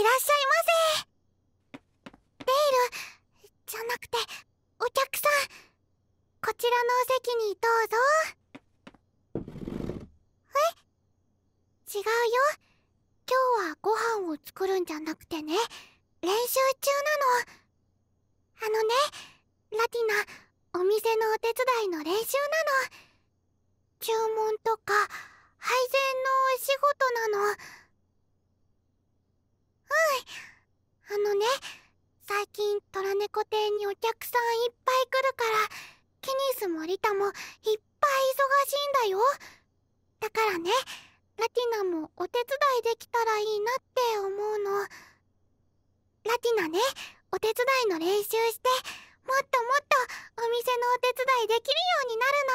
いらっしゃいませベイルじゃなくてお客さんこちらのお席にどうぞえ違うよ今日はご飯を作るんじゃなくてね練習中なのあのねラティナお店のお手伝いの練習なの注文とか配膳のお仕事なの。ー猫亭にお客さんいっぱい来るからケニスもリタもいっぱい忙しいんだよだからねラティナもお手伝いできたらいいなって思うのラティナねお手伝いの練習してもっともっとお店のお手伝いできるようになるの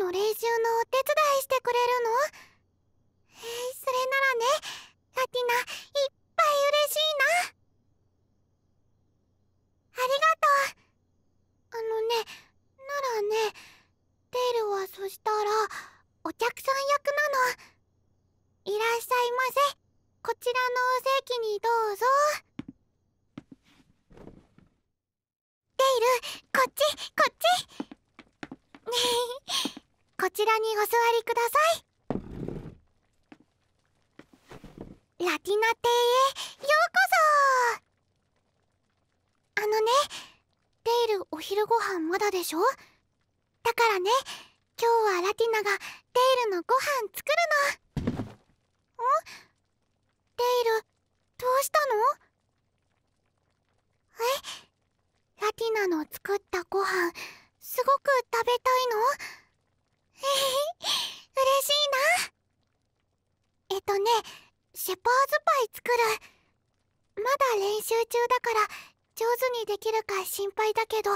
の練習のお手伝いしてくれるのえー、それならねラティナいっぱい嬉しいなありがとうあのねならねテールはそしたらお客さん役なのいらっしゃいませこちらのお席にどうぞテイルこっちこっちちらにお座りくださいラティナ亭へようこそあのねデイルお昼ご飯まだでしょだからね今日はラティナがデイルのご飯作るのんデイルねシェパーズパイ作るまだ練習中だから上手にできるか心配だけど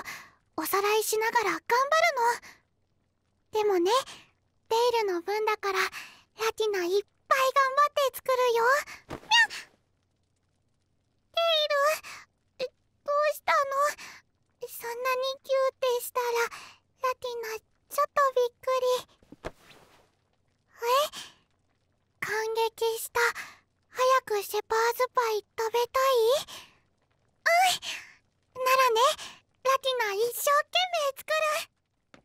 おさらいしながら頑張るのでもねデイルの分だからラティナいっぱい頑張って作るよャゃデイルくシェパーズパイ食べたいうんならねラティナ一生懸命作る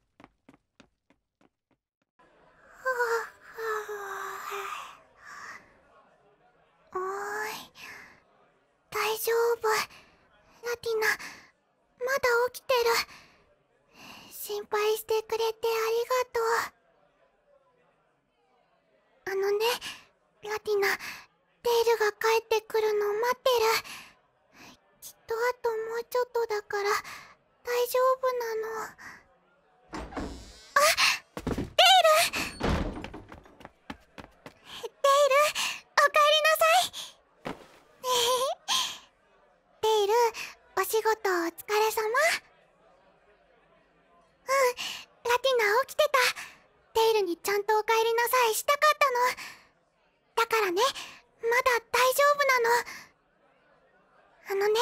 おい大丈夫ラティナまだ起きてる心配してくれてありがとうあのねラティナテールが帰ってくるの待ってるきっとあともうちょっとだから大丈夫なのあテールテールおかえりなさいテー ルお仕事お疲れ様うんラティナ起きてたテイルにちゃんとお帰りなさいしたかったのだからねまだ大丈夫なのあのね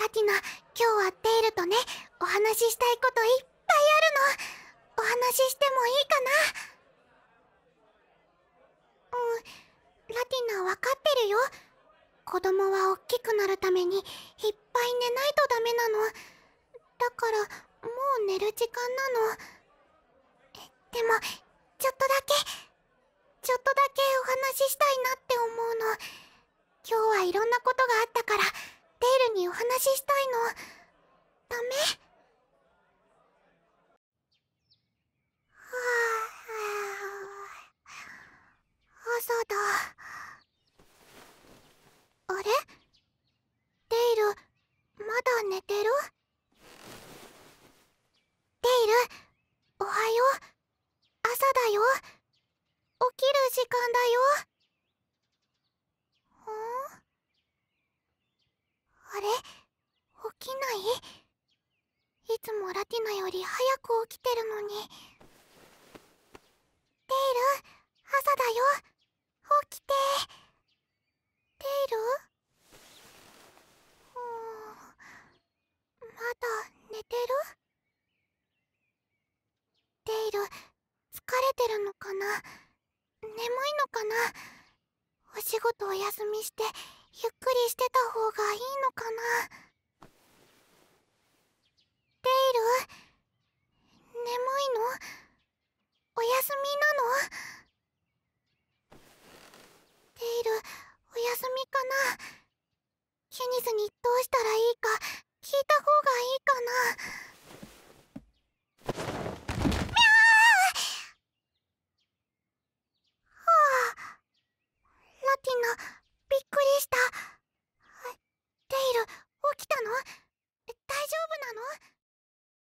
ラティナ今日はテイルとねお話ししたいこといっぱいあるのお話ししてもいいかなうんラティナわかってるよ子供はおっきくなるためにいっぱい寝ないとダメなのだからもう寝る時間なのでもちょっとだけちょっとだけお話ししたいなって思うの今日はいろんなことがあったからテールにお話ししたいのダメティナより早く起きてるのにテイル朝だよ起きてテイルまだ寝てるテイル疲れてるのかな眠いのかなお仕事お休みしてゆっくりしてた方がいいのかなニスにどうしたらいいか聞いた方がいいかな。